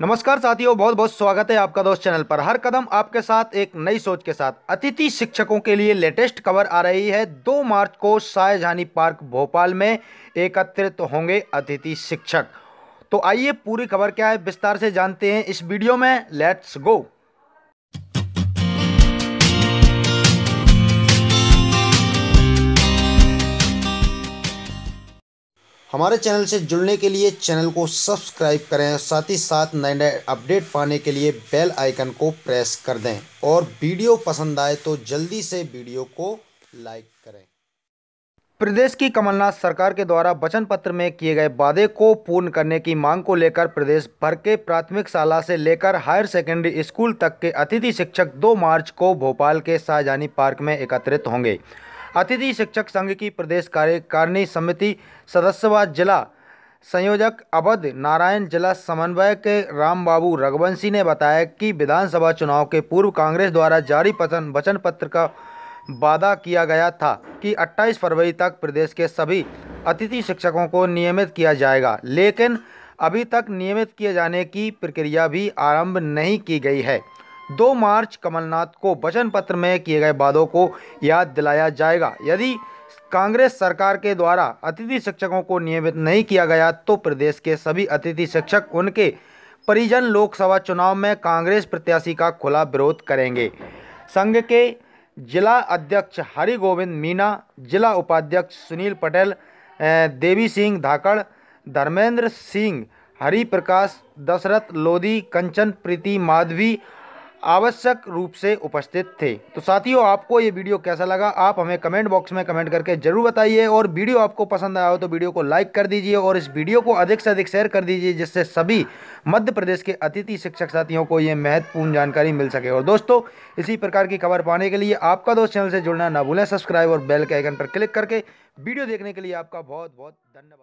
नमस्कार साथियों बहुत बहुत स्वागत है आपका दोस्त चैनल पर हर कदम आपके साथ एक नई सोच के साथ अतिथि शिक्षकों के लिए लेटेस्ट खबर आ रही है दो मार्च को शाहजहानी पार्क भोपाल में एकत्रित होंगे अतिथि शिक्षक तो आइए पूरी खबर क्या है विस्तार से जानते हैं इस वीडियो में लेट्स गो हमारे चैनल से जुड़ने के लिए चैनल को सब्सक्राइब करें साथ ही साथ नए नए अपडेट पाने के लिए बेल आइकन को प्रेस कर दें और वीडियो पसंद आए तो जल्दी से वीडियो को लाइक करें प्रदेश की कमलनाथ सरकार के द्वारा वचन पत्र में किए गए वादे को पूर्ण करने की मांग को लेकर प्रदेश भर के प्राथमिक शाला से लेकर हायर सेकेंडरी स्कूल तक के अतिथि शिक्षक 2 मार्च को भोपाल के शाहजहानी पार्क में एकत्रित होंगे अतिथि शिक्षक संघ की प्रदेश कार्यकारिणी समिति सदस्य व जिला संयोजक अवध नारायण जिला समन्वयक राम बाबू रघुवंशी ने बताया कि विधानसभा चुनाव के पूर्व कांग्रेस द्वारा जारी पतन वचन पत्र का वादा किया गया था कि 28 फरवरी तक प्रदेश के सभी अतिथि शिक्षकों को नियमित किया जाएगा लेकिन अभी तक नियमित किए जाने की प्रक्रिया भी आरंभ नहीं की गई है दो मार्च कमलनाथ को वचन पत्र में किए गए वादों को याद दिलाया जाएगा यदि कांग्रेस सरकार के द्वारा अतिथि शिक्षकों को नियमित नहीं किया गया तो प्रदेश के सभी अतिथि शिक्षक उनके परिजन लोकसभा चुनाव में कांग्रेस प्रत्याशी का खुला विरोध करेंगे संघ के जिला अध्यक्ष हरि गोविंद मीना जिला उपाध्यक्ष सुनील पटेल देवी सिंह धाकड़ धर्मेंद्र सिंह हरिप्रकाश दशरथ लोधी कंचन प्रीति माधवी आवश्यक रूप से उपस्थित थे तो साथियों आपको ये वीडियो कैसा लगा आप हमें कमेंट बॉक्स में कमेंट करके ज़रूर बताइए और वीडियो आपको पसंद आया हो तो वीडियो को लाइक कर दीजिए और इस वीडियो को अधिक से अधिक शेयर कर दीजिए जिससे सभी मध्य प्रदेश के अतिथि शिक्षक साथियों को ये महत्वपूर्ण जानकारी मिल सके और दोस्तों इसी प्रकार की खबर पाने के लिए आपका दोस्त चैनल से जुड़ना ना भूलें सब्सक्राइब और बेल के आइकन पर क्लिक करके वीडियो देखने के लिए आपका बहुत बहुत धन्यवाद